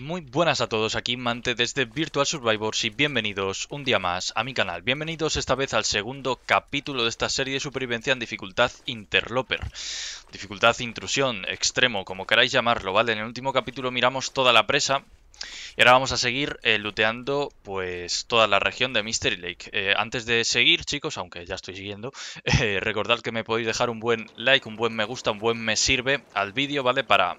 muy buenas a todos, aquí Mante desde Virtual Survivors y bienvenidos un día más a mi canal. Bienvenidos esta vez al segundo capítulo de esta serie de supervivencia en dificultad Interloper. Dificultad intrusión, extremo, como queráis llamarlo, ¿vale? En el último capítulo miramos toda la presa, y ahora vamos a seguir luteando, eh, looteando pues toda la región de Mystery Lake. Eh, antes de seguir, chicos, aunque ya estoy siguiendo, eh, recordad que me podéis dejar un buen like, un buen me gusta, un buen me sirve al vídeo, ¿vale? Para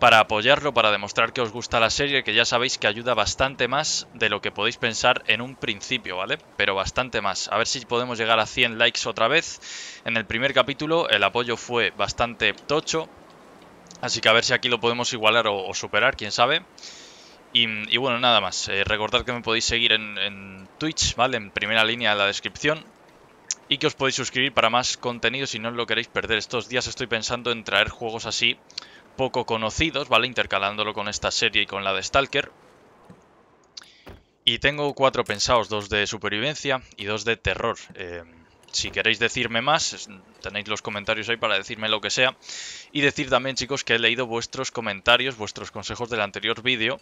para apoyarlo, para demostrar que os gusta la serie, que ya sabéis que ayuda bastante más de lo que podéis pensar en un principio, ¿vale? Pero bastante más. A ver si podemos llegar a 100 likes otra vez. En el primer capítulo el apoyo fue bastante tocho, así que a ver si aquí lo podemos igualar o, superar, quién sabe. Y, bueno, nada más. Eh, recordad que me podéis seguir en, Twitch, ¿vale? En primera línea de la descripción y que os podéis suscribir para más contenido si no lo queréis perder. Estos días estoy pensando en traer juegos así poco conocidos, ¿vale? Intercalándolo con esta serie y con la de Stalker. Y tengo cuatro pensados, dos de supervivencia y dos de terror. Eh, si queréis decirme más, tenéis los comentarios ahí para decirme lo que sea. Y decir también, chicos, que he leído vuestros comentarios, vuestros consejos del anterior vídeo.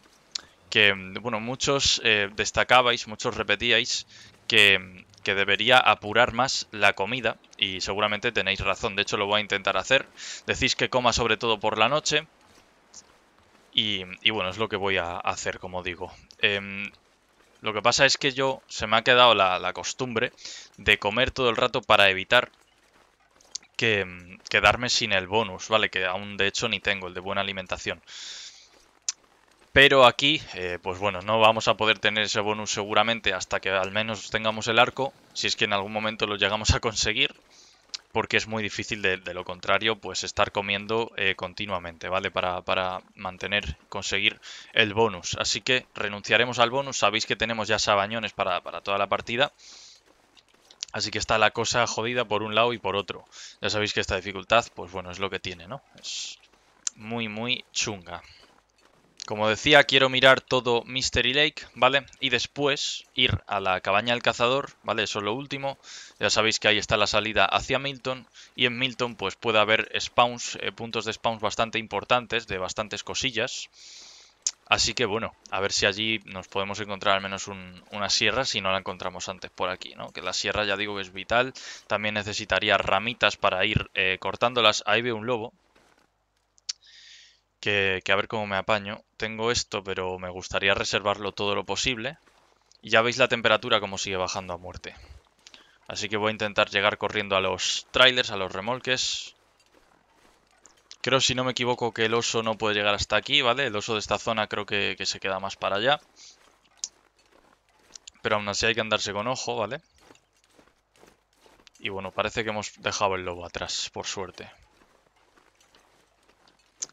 Que, mm, bueno, muchos eh, destacabais, muchos repetíais que mm, que debería apurar más la comida y seguramente tenéis razón, de hecho lo voy a intentar hacer. Decís que coma sobre todo por la noche y, bueno, es lo que voy a hacer, como digo. Em, lo que pasa es que yo se me ha quedado la, la costumbre de comer todo el rato para evitar que quedarme sin el bonus, ¿vale? Que aún de hecho ni tengo, el de buena alimentación. Pero aquí, eh, pues bueno, no vamos a poder tener ese bonus seguramente hasta que al menos tengamos el arco, si es que en algún momento lo llegamos a conseguir, porque es muy difícil de, lo contrario, pues estar comiendo eh, continuamente, ¿vale? Para, mantener, conseguir el bonus. Así que renunciaremos al bonus, sabéis que tenemos ya sabañones para, para toda la partida, Así que está la cosa jodida por un lado y por otro. Ya sabéis que esta dificultad, pues bueno, es lo que tiene, ¿no? Es muy, muy chunga. Como decía, quiero mirar todo Mystery Lake, ¿vale? Y después ir a la cabaña del cazador, ¿vale? Eso es lo último. Ya sabéis que ahí está la salida hacia Milton. Y en Milton pues puede haber spawns, eh, puntos de spawns bastante importantes, de bastantes cosillas. Así que bueno, a ver si allí nos podemos encontrar al menos una sierra si no la encontramos antes por aquí, ¿no? Que la sierra ya digo que es vital. También necesitaría ramitas para ir eh, cortándolas. Ahí veo un lobo, que, a ver cómo me apaño. Tengo esto, pero me gustaría reservarlo todo lo posible. Y ya veis la temperatura como sigue bajando a muerte. Así que voy a intentar llegar corriendo a los trailers, a los remolques. Creo, si no me equivoco, que el oso no puede llegar hasta aquí, ¿vale? El oso de esta zona creo que, que se queda más para allá. Pero aún así hay que andarse con ojo, ¿vale? Y bueno, parece que hemos dejado el lobo atrás, por suerte.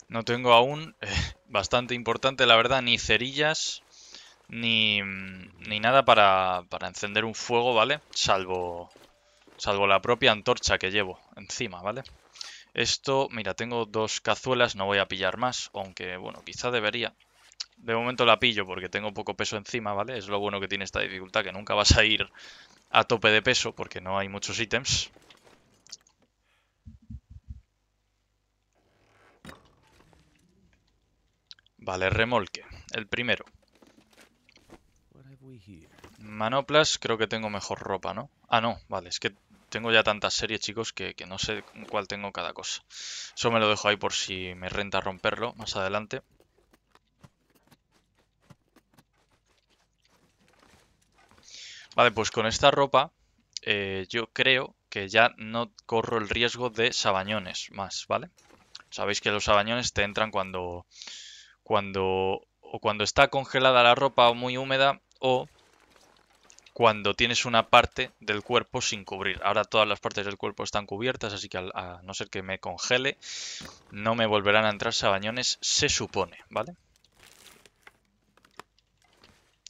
No tengo aún, eh, bastante importante la verdad, ni cerillas, ni, ni nada para, para, encender un fuego, ¿vale? Salvo, salvo la propia antorcha que llevo encima, ¿vale? Esto, mira, tengo dos cazuelas, no voy a pillar más, aunque, bueno, quizá debería. De momento la pillo porque tengo poco peso encima, ¿vale? Es lo bueno que tiene esta dificultad, que nunca vas a ir a tope de peso porque no hay muchos ítems. Vale, remolque. El primero. Manoplas, creo que tengo mejor ropa, ¿no? Ah, no, vale, es que tengo ya tantas series, chicos, que, no sé cuál tengo cada cosa. Eso me lo dejo ahí por si me renta romperlo más adelante. Vale, pues con esta ropa eh, yo creo que ya no corro el riesgo de sabañones más, ¿vale? Sabéis que los sabañones te entran cuando cuando, o cuando está congelada la ropa o muy húmeda o cuando tienes una parte del cuerpo sin cubrir. Ahora todas las partes del cuerpo están cubiertas, así que a, no ser que me congele, no me volverán a entrar sabañones, se supone, ¿vale?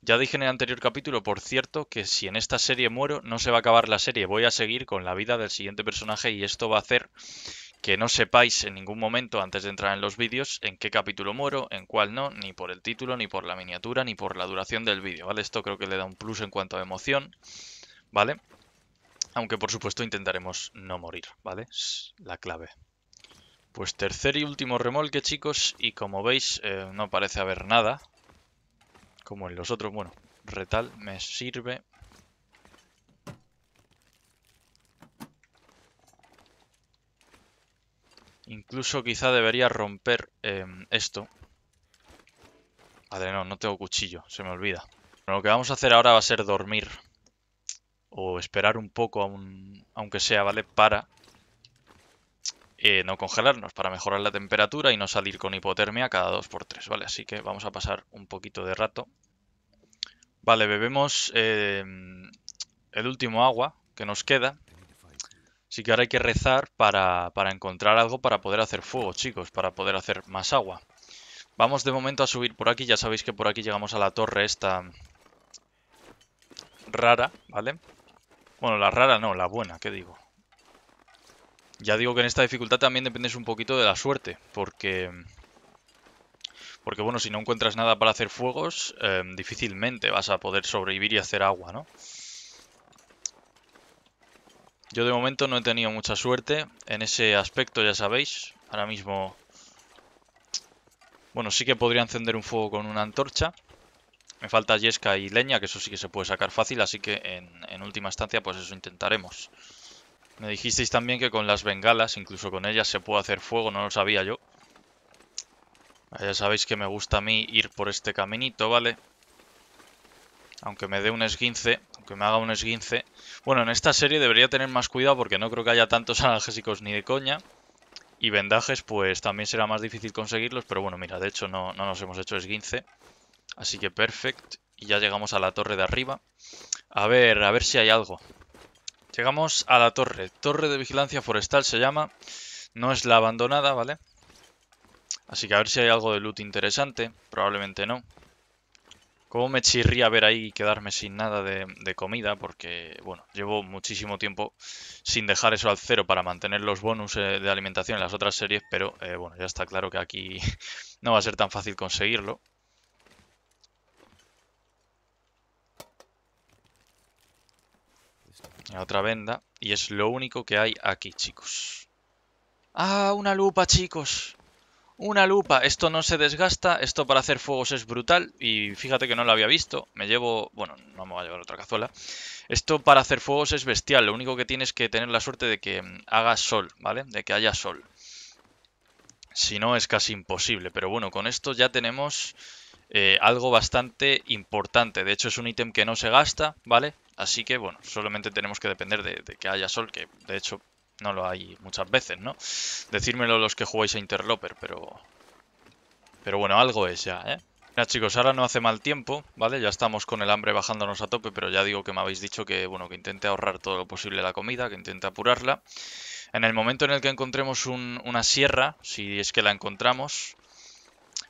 Ya dije en el anterior capítulo, por cierto, que si en esta serie muero, no se va a acabar la serie. Voy a seguir con la vida del siguiente personaje y esto va a hacer que no sepáis en ningún momento antes de entrar en los vídeos en qué capítulo muero, en cuál no, ni por el título, ni por la miniatura, ni por la duración del vídeo, ¿vale? Esto creo que le da un plus en cuanto a emoción, ¿vale? Aunque por supuesto intentaremos no morir, ¿vale? Es la clave. Pues tercer y último remolque, chicos, y como veis eh, no parece haber nada, como en los otros, bueno, retal me sirve Incluso quizá debería romper em, esto. Madre, no, no tengo cuchillo, se me olvida. lo que vamos a hacer ahora va a ser dormir. O esperar un poco, aunque sea, ¿vale? Para eh, no congelarnos, para mejorar la temperatura y no salir con hipotermia cada 2x3, ¿vale? Así que vamos a pasar un poquito de rato. Vale, bebemos em, el último agua que nos queda. Así que ahora hay que rezar para, encontrar algo para poder hacer fuego, chicos, para poder hacer más agua. Vamos de momento a subir por aquí. Ya sabéis que por aquí llegamos a la torre esta rara, ¿vale? Bueno, la rara no, la buena, ¿qué digo? Ya digo que en esta dificultad también dependes un poquito de la suerte, porque... Porque bueno, si no encuentras nada para hacer fuegos, eh, difícilmente vas a poder sobrevivir y hacer agua, ¿no? Yo de momento no he tenido mucha suerte en ese aspecto, ya sabéis. Ahora mismo... Bueno, sí que podría encender un fuego con una antorcha. Me falta yesca y leña, que eso sí que se puede sacar fácil, así que en, última instancia pues eso intentaremos. Me dijisteis también que con las bengalas, incluso con ellas, se puede hacer fuego, no lo sabía yo. Ah, ya sabéis que me gusta a mí ir por este caminito, ¿vale? Aunque me dé un esguince, aunque me haga un esguince. Bueno, en esta serie debería tener más cuidado porque no creo que haya tantos analgésicos ni de coña. Y vendajes, pues también será más difícil conseguirlos. Pero bueno, mira, de hecho no, nos hemos hecho esguince. Así que perfecto Y ya llegamos a la torre de arriba. A ver, a ver si hay algo. Llegamos a la torre. Torre de vigilancia forestal se llama. No es la abandonada, ¿vale? Así que a ver si hay algo de loot interesante. Probablemente no. Cómo me chirría ver ahí y quedarme sin nada de, comida, porque, bueno, llevo muchísimo tiempo sin dejar eso al cero para mantener los bonus eh, de alimentación en las otras series, pero, eh, bueno, ya está claro que aquí no va a ser tan fácil conseguirlo. otra venda. Y es lo único que hay aquí, chicos. ¡Ah, una lupa, chicos! Una lupa, esto no se desgasta, esto para hacer fuegos es brutal y fíjate que no lo había visto, me llevo, bueno, no me voy a llevar otra cazuela. Esto para hacer fuegos es bestial, lo único que tienes que tener la suerte de que mm, haga sol, ¿vale? De que haya sol. Si no es casi imposible, pero bueno, con esto ya tenemos eh, algo bastante importante. De hecho es un ítem que no se gasta, ¿vale? Así que bueno, solamente tenemos que depender de, de que haya sol, que de hecho no lo hay muchas veces, ¿no? Decírmelo los que jugáis a Interloper, pero... Pero bueno, algo es ya, ¿eh? Mira, chicos, ahora no hace mal tiempo, ¿vale? Ya estamos con el hambre bajándonos a tope, pero ya digo que me habéis dicho que, bueno, que intente ahorrar todo lo posible la comida, que intente apurarla. En el momento en el que encontremos una sierra, si es que la encontramos,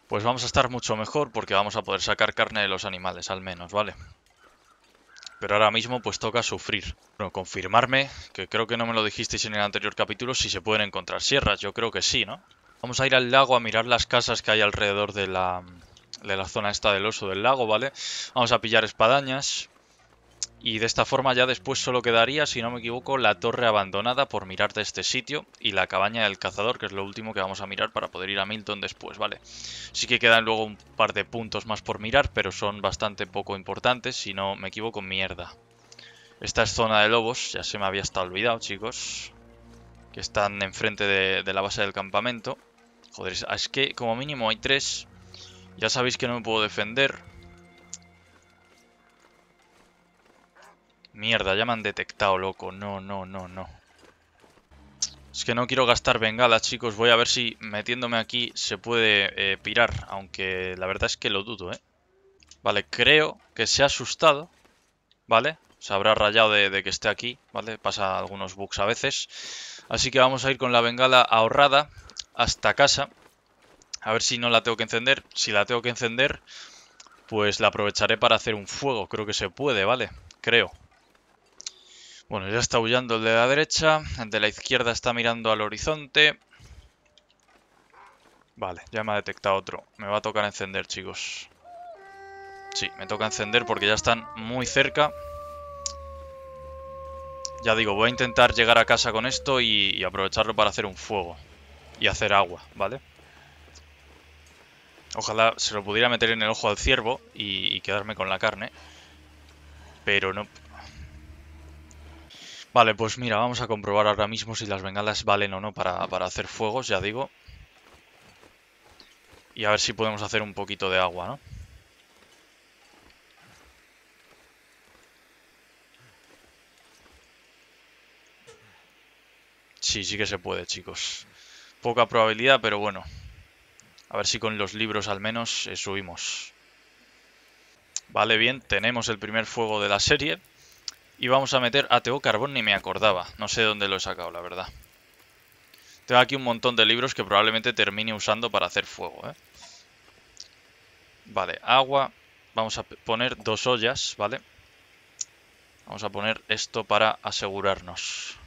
pues vamos a estar mucho mejor porque vamos a poder sacar carne de los animales, al menos, ¿vale? vale pero ahora mismo pues toca sufrir. Bueno, confirmarme, que creo que no me lo dijisteis en el anterior capítulo, si se pueden encontrar sierras. Yo creo que sí, ¿no? Vamos a ir al lago a mirar las casas que hay alrededor de la, de la zona esta del oso del lago, ¿vale? Vamos a pillar espadañas. Y de esta forma ya después solo quedaría, si no me equivoco, la torre abandonada por mirar de este sitio y la cabaña del cazador, que es lo último que vamos a mirar para poder ir a Milton después, ¿vale? Sí que quedan luego un par de puntos más por mirar, pero son bastante poco importantes, si no me equivoco, mierda. Esta es zona de lobos, ya se me había hasta olvidado, chicos, que están enfrente de, de la base del campamento. Joder, es que como mínimo hay tres, ya sabéis que no me puedo defender, Mierda, ya me han detectado, loco. No, no, no, no. Es que no quiero gastar bengala, chicos. Voy a ver si metiéndome aquí se puede eh, pirar. Aunque la verdad es que lo dudo, ¿eh? Vale, creo que se ha asustado. ¿Vale? Se habrá rayado de, de que esté aquí, ¿vale? Pasa algunos bugs a veces. Así que vamos a ir con la bengala ahorrada hasta casa. A ver si no la tengo que encender. Si la tengo que encender, pues la aprovecharé para hacer un fuego. Creo que se puede, ¿vale? Creo. Bueno, ya está huyendo el de la derecha. El de la izquierda está mirando al horizonte. Vale, ya me ha detectado otro. Me va a tocar encender, chicos. Sí, me toca encender porque ya están muy cerca. Ya digo, voy a intentar llegar a casa con esto y, aprovecharlo para hacer un fuego. Y hacer agua, ¿vale? Ojalá se lo pudiera meter en el ojo al ciervo y quedarme con la carne. Pero no, Vale, pues mira, vamos a comprobar ahora mismo si las bengalas valen o no para, hacer fuegos, ya digo. Y a ver si podemos hacer un poquito de agua, ¿no? Sí, sí que se puede, chicos. Poca probabilidad, pero bueno. A ver si con los libros al menos eh, subimos. Vale, bien, tenemos el primer fuego de la serie. Y vamos a meter ATO Carbón, ni me acordaba. No sé dónde lo he sacado, la verdad. Tengo aquí un montón de libros que probablemente termine usando para hacer fuego, ¿eh? Vale, agua. Vamos a poner dos ollas, ¿vale? Vamos a poner esto para asegurarnos.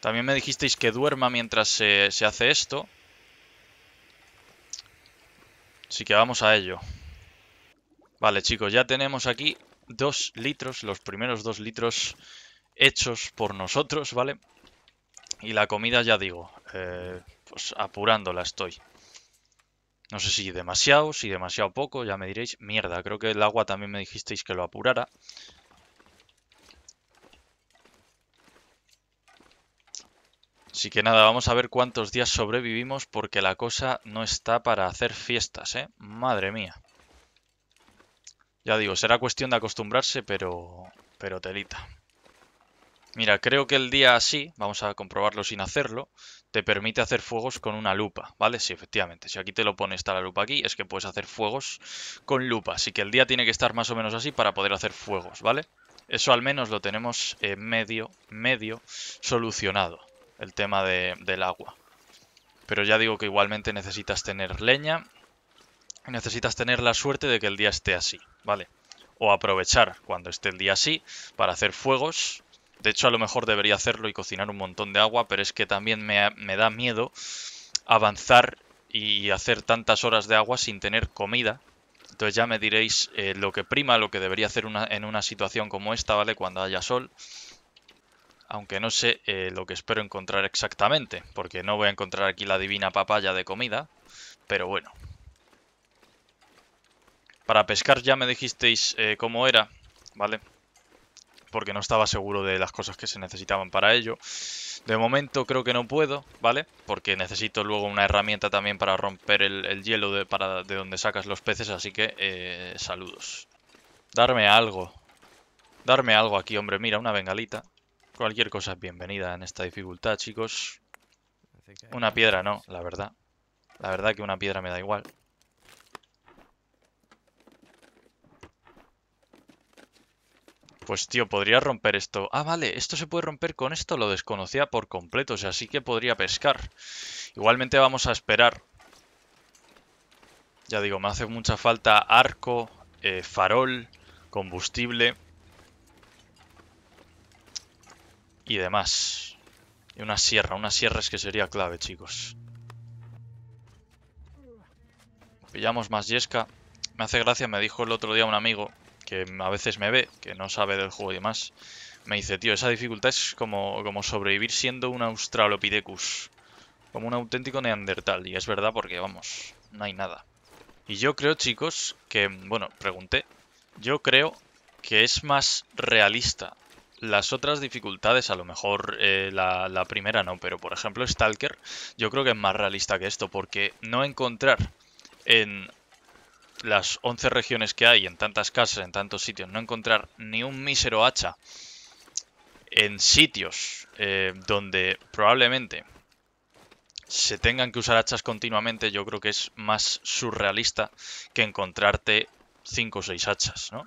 También me dijisteis que duerma mientras se, se hace esto. Así que vamos a ello. Vale, chicos, ya tenemos aquí dos litros, los primeros dos litros hechos por nosotros, ¿vale? Y la comida, ya digo, eh, pues apurándola estoy. No sé si demasiado, si demasiado poco, ya me diréis. Mierda, creo que el agua también me dijisteis que lo apurara. Así que nada, vamos a ver cuántos días sobrevivimos porque la cosa no está para hacer fiestas, ¿eh? Madre mía. Ya digo, será cuestión de acostumbrarse, pero... pero telita. Mira, creo que el día así, vamos a comprobarlo sin hacerlo, te permite hacer fuegos con una lupa, ¿vale? Sí, efectivamente, si aquí te lo pone, está la lupa aquí, es que puedes hacer fuegos con lupa. Así que el día tiene que estar más o menos así para poder hacer fuegos, ¿vale? Eso al menos lo tenemos eh, medio, medio solucionado el tema del agua. Pero ya digo que igualmente necesitas tener leña. necesitas tener la suerte de que el día esté así, ¿vale? O aprovechar cuando esté el día así para hacer fuegos. De hecho, a lo mejor debería hacerlo y cocinar un montón de agua, pero es que también me, da miedo avanzar y hacer tantas horas de agua sin tener comida. Entonces ya me diréis eh, lo que prima, lo que debería hacer una, en una situación como esta, ¿vale? Cuando haya sol aunque no sé eh, lo que espero encontrar exactamente, porque no voy a encontrar aquí la divina papaya de comida, pero bueno. Para pescar ya me dijisteis eh, cómo era, ¿vale? Porque no estaba seguro de las cosas que se necesitaban para ello. De momento creo que no puedo, ¿vale? Porque necesito luego una herramienta también para romper el, hielo de, para, de, donde sacas los peces, así que eh, saludos. Darme algo. Darme algo aquí, hombre. Mira, una bengalita. Cualquier cosa es bienvenida en esta dificultad, chicos. Una piedra no, la verdad. La verdad que una piedra me da igual. Pues tío, podría romper esto. Ah, vale, esto se puede romper con esto. Lo desconocía por completo, o sea, sí que podría pescar. Igualmente vamos a esperar. Ya digo, me hace mucha falta arco, eh, farol, combustible... y demás. Y una sierra, una sierra es que sería clave, chicos. Pillamos más yesca. Me hace gracia, me dijo el otro día un amigo, que a veces me ve, que no sabe del juego y demás. Me dice, tío, esa dificultad es como, como sobrevivir siendo un Australopithecus. Como un auténtico Neandertal. Y es verdad porque, vamos, no hay nada. Y yo creo, chicos, que... Bueno, pregunté. Yo creo que es más realista las otras dificultades, a lo mejor eh, la, primera no, pero por ejemplo Stalker, yo creo que es más realista que esto, porque no encontrar en las 11 regiones que hay, en tantas casas, en tantos sitios, no encontrar ni un mísero hacha en sitios eh, donde probablemente se tengan que usar hachas continuamente, yo creo que es más surrealista que encontrarte 5 o 6 hachas, ¿no?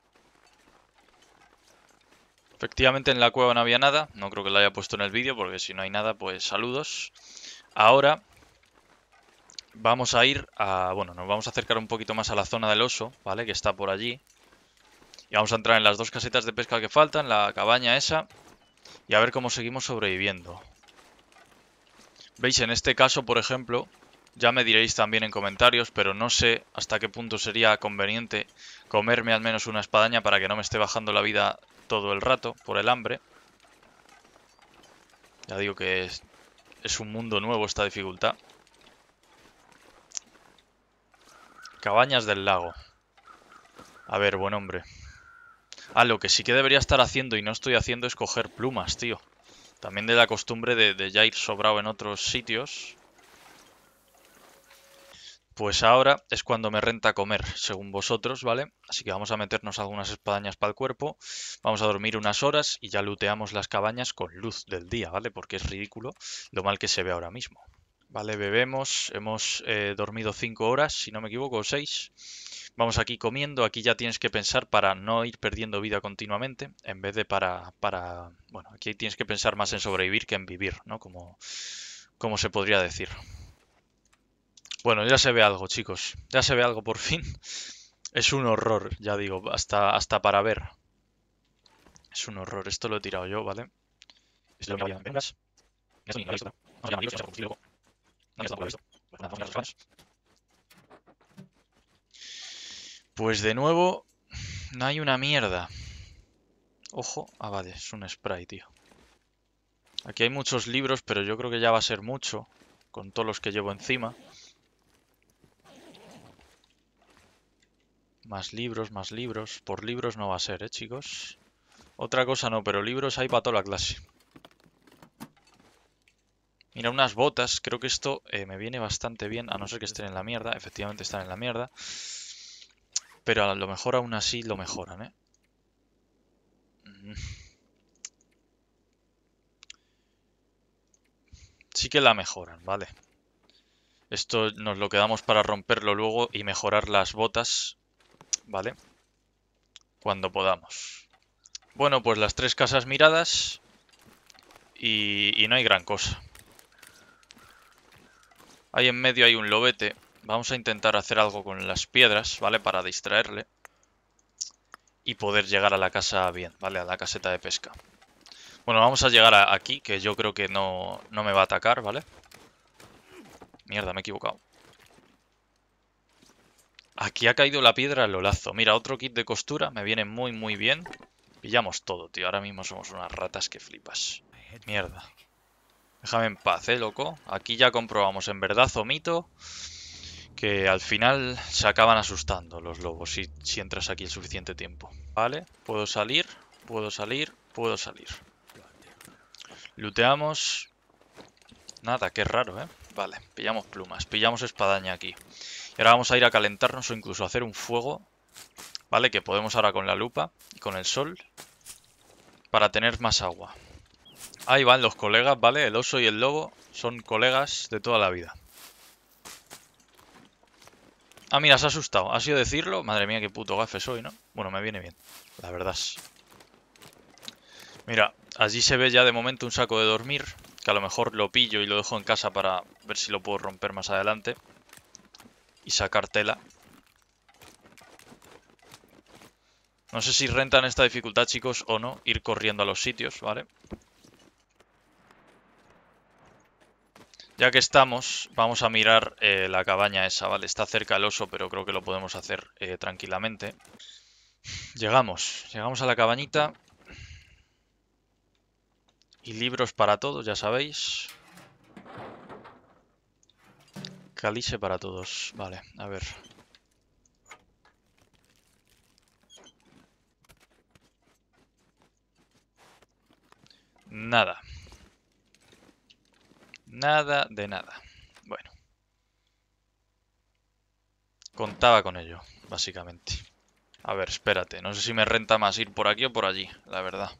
Efectivamente en la cueva no había nada, no creo que lo haya puesto en el vídeo porque si no hay nada pues saludos. Ahora vamos a ir a... bueno, nos vamos a acercar un poquito más a la zona del oso, ¿vale? Que está por allí. Y vamos a entrar en las dos casetas de pesca que faltan, la cabaña esa, y a ver cómo seguimos sobreviviendo. Veis, en este caso, por ejemplo, ya me diréis también en comentarios, pero no sé hasta qué punto sería conveniente comerme al menos una espadaña para que no me esté bajando la vida todo el rato por el hambre. Ya digo que es, un mundo nuevo esta dificultad. Cabañas del lago. A ver, buen hombre. Ah, lo que sí que debería estar haciendo y no estoy haciendo es coger plumas, tío. También de la costumbre de, de ya ir sobrado en otros sitios. Pues ahora es cuando me renta comer, según vosotros, ¿vale? Así que vamos a meternos algunas espadañas para el cuerpo, vamos a dormir unas horas y ya luteamos las cabañas con luz del día, ¿vale? Porque es ridículo lo mal que se ve ahora mismo. Vale, bebemos, hemos eh, dormido cinco horas, si no me equivoco, o 6. Vamos aquí comiendo, aquí ya tienes que pensar para no ir perdiendo vida continuamente, en vez de para, para... Bueno, aquí tienes que pensar más en sobrevivir que en vivir, ¿no? Como, como se podría decir. Bueno, ya se ve algo, chicos. Ya se ve algo por fin. Es un horror, ya digo, hasta, hasta para ver. Es un horror. Esto lo he tirado yo, ¿vale? lo Pues de nuevo, no hay una mierda. Ojo, ah, vale, es un spray, tío. Aquí hay muchos libros, pero yo creo que ya va a ser mucho, con todos los que llevo encima. Más libros, más libros. Por libros no va a ser, ¿eh, chicos? Otra cosa no, pero libros hay para toda la clase. Mira, unas botas. Creo que esto eh, me viene bastante bien, a no ser que estén en la mierda. Efectivamente están en la mierda. Pero a lo mejor aún así lo mejoran, ¿eh? Mm. Sí que la mejoran, ¿vale? Esto nos lo quedamos para romperlo luego y mejorar las botas ¿vale? Cuando podamos. Bueno, pues las tres casas miradas y, no hay gran cosa. Ahí en medio hay un lobete. Vamos a intentar hacer algo con las piedras, ¿vale? Para distraerle. Y poder llegar a la casa bien, ¿vale? A la caseta de pesca. Bueno, vamos a llegar aquí, que yo creo que no, no me va a atacar, ¿vale? Mierda, me he equivocado. Aquí ha caído la piedra al lazo Mira, otro kit de costura. Me viene muy, muy bien. Pillamos todo, tío. Ahora mismo somos unas ratas que flipas. Mierda. Déjame en paz, ¿eh, loco? Aquí ya comprobamos, en verdad o mito, que al final se acaban asustando los lobos si, si entras aquí el suficiente tiempo. Vale, puedo salir, puedo salir, puedo salir. Luteamos. Nada, qué raro, ¿eh? Vale, pillamos plumas, pillamos espadaña aquí. Y ahora vamos a ir a calentarnos o incluso a hacer un fuego, ¿vale? Que podemos ahora con la lupa y con el sol para tener más agua. Ahí van los colegas, ¿vale? El oso y el lobo son colegas de toda la vida. Ah, mira, se ha asustado. ¿Ha sido decirlo? Madre mía, qué puto gafe soy, ¿no? Bueno, me viene bien, la verdad. Mira, allí se ve ya de momento un saco de dormir. Que a lo mejor lo pillo y lo dejo en casa para ver si lo puedo romper más adelante. Y sacar tela. No sé si rentan esta dificultad, chicos, o no. Ir corriendo a los sitios, ¿vale? Ya que estamos, vamos a mirar eh, la cabaña esa, ¿vale? Está cerca el oso, pero creo que lo podemos hacer eh, tranquilamente. Llegamos. Llegamos a la cabañita. Y libros para todos, ya sabéis. Calice para todos. Vale, a ver. Nada. Nada de nada. Bueno. Contaba con ello, básicamente. A ver, espérate. No sé si me renta más ir por aquí o por allí, la verdad.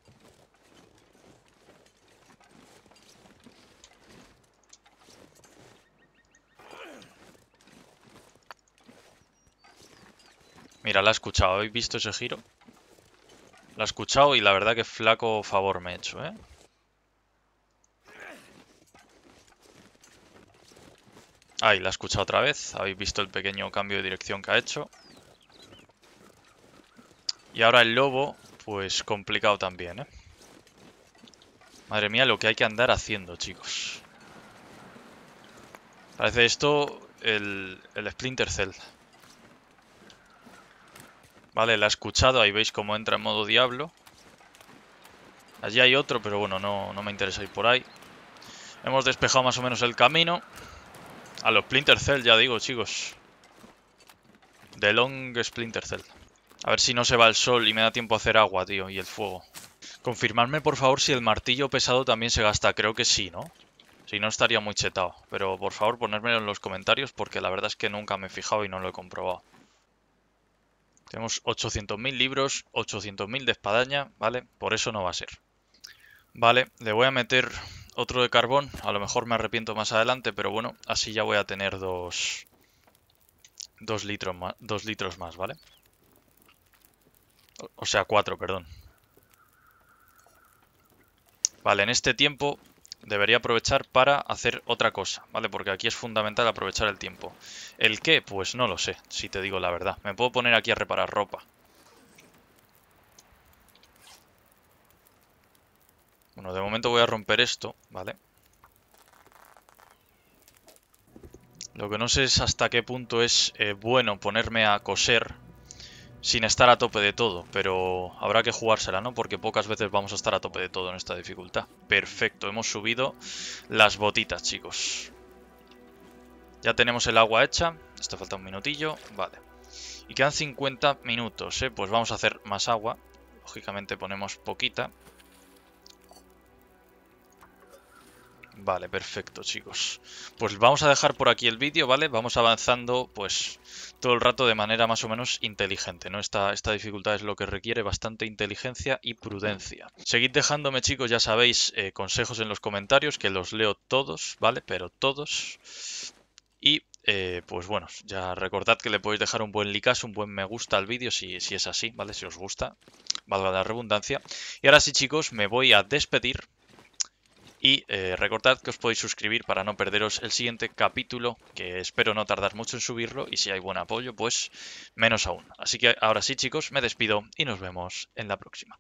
Mira, la he escuchado. ¿Habéis visto ese giro? La he escuchado y la verdad que flaco favor me he hecho, ¿eh? Ahí, la he escuchado otra vez. Habéis visto el pequeño cambio de dirección que ha hecho. Y ahora el lobo, pues complicado también, ¿eh? Madre mía, lo que hay que andar haciendo, chicos. Parece esto el, el Splinter Cell. Vale, la he escuchado. Ahí veis cómo entra en modo diablo. Allí hay otro, pero bueno, no, no me interesa ir por ahí. Hemos despejado más o menos el camino. A los Splinter Cell, ya digo, chicos. The Long Splinter Cell. A ver si no se va el sol y me da tiempo a hacer agua, tío, y el fuego. Confirmadme, por favor, si el martillo pesado también se gasta. Creo que sí, ¿no? Si no, estaría muy chetado. Pero, por favor, ponérmelo en los comentarios porque la verdad es que nunca me he fijado y no lo he comprobado. Tenemos 800.000 libros, 800.000 de espadaña, ¿vale? Por eso no va a ser. Vale, le voy a meter otro de carbón. A lo mejor me arrepiento más adelante, pero bueno, así ya voy a tener dos, dos, litros, más, dos litros más, ¿vale? O sea, cuatro, perdón. Vale, en este tiempo debería aprovechar para hacer otra cosa, ¿vale? Porque aquí es fundamental aprovechar el tiempo. ¿El qué? Pues no lo sé, si te digo la verdad. Me puedo poner aquí a reparar ropa. Bueno, de momento voy a romper esto, ¿vale? Lo que no sé es hasta qué punto es eh, bueno ponerme a coser sin estar a tope de todo, pero habrá que jugársela, ¿no? Porque pocas veces vamos a estar a tope de todo en esta dificultad. Perfecto, hemos subido las botitas, chicos. Ya tenemos el agua hecha, esto falta un minutillo, vale. Y quedan 50 minutos, ¿eh? Pues vamos a hacer más agua. Lógicamente ponemos poquita. Vale, perfecto, chicos. Pues vamos a dejar por aquí el vídeo, ¿vale? Vamos avanzando, pues, todo el rato de manera más o menos inteligente, ¿no? Esta, esta dificultad es lo que requiere bastante inteligencia y prudencia. Seguid dejándome, chicos, ya sabéis, eh, consejos en los comentarios, que los leo todos, ¿vale? Pero todos. Y eh, pues bueno, ya recordad que le podéis dejar un buen like, un buen me gusta al vídeo si, si es así, ¿vale? Si os gusta, valga la redundancia. Y ahora sí, chicos, me voy a despedir, y eh, recordad que os podéis suscribir para no perderos el siguiente capítulo, que espero no tardar mucho en subirlo y si hay buen apoyo, pues menos aún. Así que ahora sí chicos, me despido y nos vemos en la próxima.